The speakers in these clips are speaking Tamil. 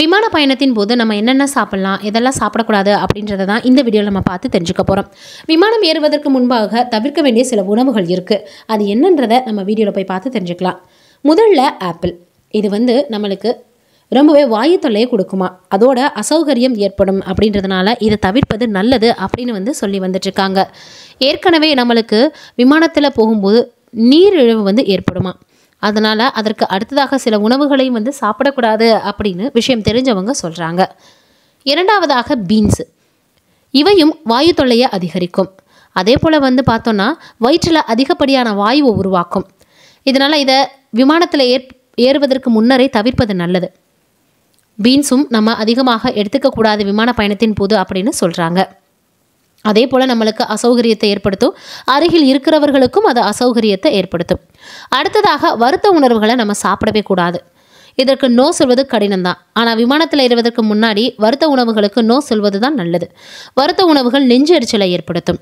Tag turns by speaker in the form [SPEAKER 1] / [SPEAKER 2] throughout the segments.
[SPEAKER 1] விமான பயணத்தின் போது நம்ம என்னென்ன சாப்பிட்லாம் எதெல்லாம் சாப்பிடக்கூடாது அப்படின்றத தான் இந்த வீடியோவில் நம்ம பார்த்து தெரிஞ்சுக்க போகிறோம் விமானம் ஏறுவதற்கு முன்பாக தவிர்க்க வேண்டிய சில உணவுகள் இருக்குது அது என்னன்றதை நம்ம வீடியோவில் போய் பார்த்து தெரிஞ்சுக்கலாம் முதல்ல ஆப்பிள் இது வந்து நம்மளுக்கு ரொம்பவே வாயு தொல்லையை கொடுக்குமா அதோட அசௌகரியம் ஏற்படும் அப்படின்றதுனால இதை தவிர்ப்பது நல்லது அப்படின்னு வந்து சொல்லி வந்துட்டுருக்காங்க ஏற்கனவே நம்மளுக்கு விமானத்தில் போகும்போது நீரிழிவு வந்து ஏற்படுமா அதனால் அதற்கு அடுத்ததாக சில உணவுகளையும் வந்து சாப்பிடக்கூடாது அப்படின்னு விஷயம் தெரிஞ்சவங்க சொல்கிறாங்க இரண்டாவதாக பீன்ஸு இவையும் வாயு தொல்லையை அதிகரிக்கும் அதே போல் வந்து பார்த்தோன்னா வயிற்றில் அதிகப்படியான வாயுவை உருவாக்கும் இதனால் இதை விமானத்தில் ஏற் ஏறுவதற்கு முன்னரே தவிர்ப்பது நல்லது பீன்ஸும் நம்ம அதிகமாக எடுத்துக்கக்கூடாது விமான பயணத்தின் போது அப்படின்னு சொல்கிறாங்க அதே போல் நம்மளுக்கு அசௌகரியத்தை ஏற்படுத்தும் அருகில் இருக்கிறவர்களுக்கும் அது அசௌகரியத்தை ஏற்படுத்தும் அடுத்ததாக வருத்த உணர்வுகளை நம்ம சாப்பிடவே கூடாது இதற்கு நோ சொல்வது கடினம்தான் ஆனால் விமானத்தில் ஏறுவதற்கு முன்னாடி வருத்த உணவுகளுக்கு நோ சொல்வது தான் நல்லது வருத்த உணவுகள் நெஞ்சு எரிச்சலை ஏற்படுத்தும்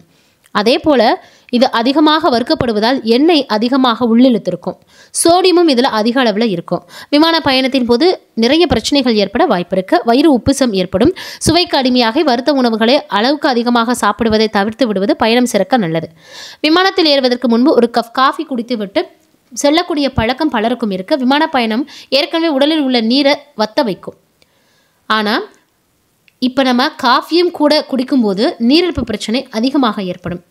[SPEAKER 1] அதே போல் இது அதிகமாக வறுக்கப்படுவதால் எண்ணெய் அதிகமாக உள்ளிழுத்திருக்கும் சோடியமும் இதில் அதிக அளவில் இருக்கும் விமான பயணத்தின் போது நிறைய பிரச்சனைகள் ஏற்பட வாய்ப்பு வயிறு உப்புசம் ஏற்படும் சுவைக்கு அடிமையாக வறுத்த உணவுகளை அளவுக்கு அதிகமாக சாப்பிடுவதை தவிர்த்து விடுவது பயணம் சிறக்க நல்லது விமானத்தில் ஏறுவதற்கு முன்பு ஒரு கப் காஃபி குடித்துவிட்டு செல்லக்கூடிய பழக்கம் பலருக்கும் இருக்க விமான பயணம் ஏற்கனவே உடலில் உள்ள நீரை வத்த வைக்கும் ஆனால் இப்போ நம்ம காஃபியும் கூட குடிக்கும்போது நீரிழப்பு பிரச்சனை அதிகமாக ஏற்படும்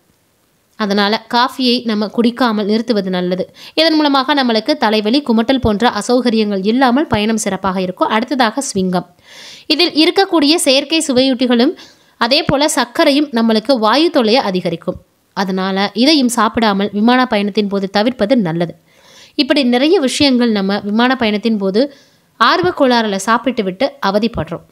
[SPEAKER 1] அதனால் காஃபியை நம்ம குடிக்காமல் நிறுத்துவது நல்லது இதன் மூலமாக நம்மளுக்கு தலைவலி குமட்டல் போன்ற அசௌகரியங்கள் இல்லாமல் பயணம் சிறப்பாக இருக்கும் அடுத்ததாக ஸ்விங்கம் இதில் இருக்கக்கூடிய செயற்கை சுவையூட்டிகளும் அதே போல் சர்க்கரையும் நம்மளுக்கு வாயு தொலையை அதிகரிக்கும் அதனால் இதையும் சாப்பிடாமல் விமான பயணத்தின் போது தவிர்ப்பது நல்லது இப்படி நிறைய விஷயங்கள் நம்ம விமான பயணத்தின் போது ஆர்வ கோளாறில் சாப்பிட்டு விட்டு அவதிப்படுறோம்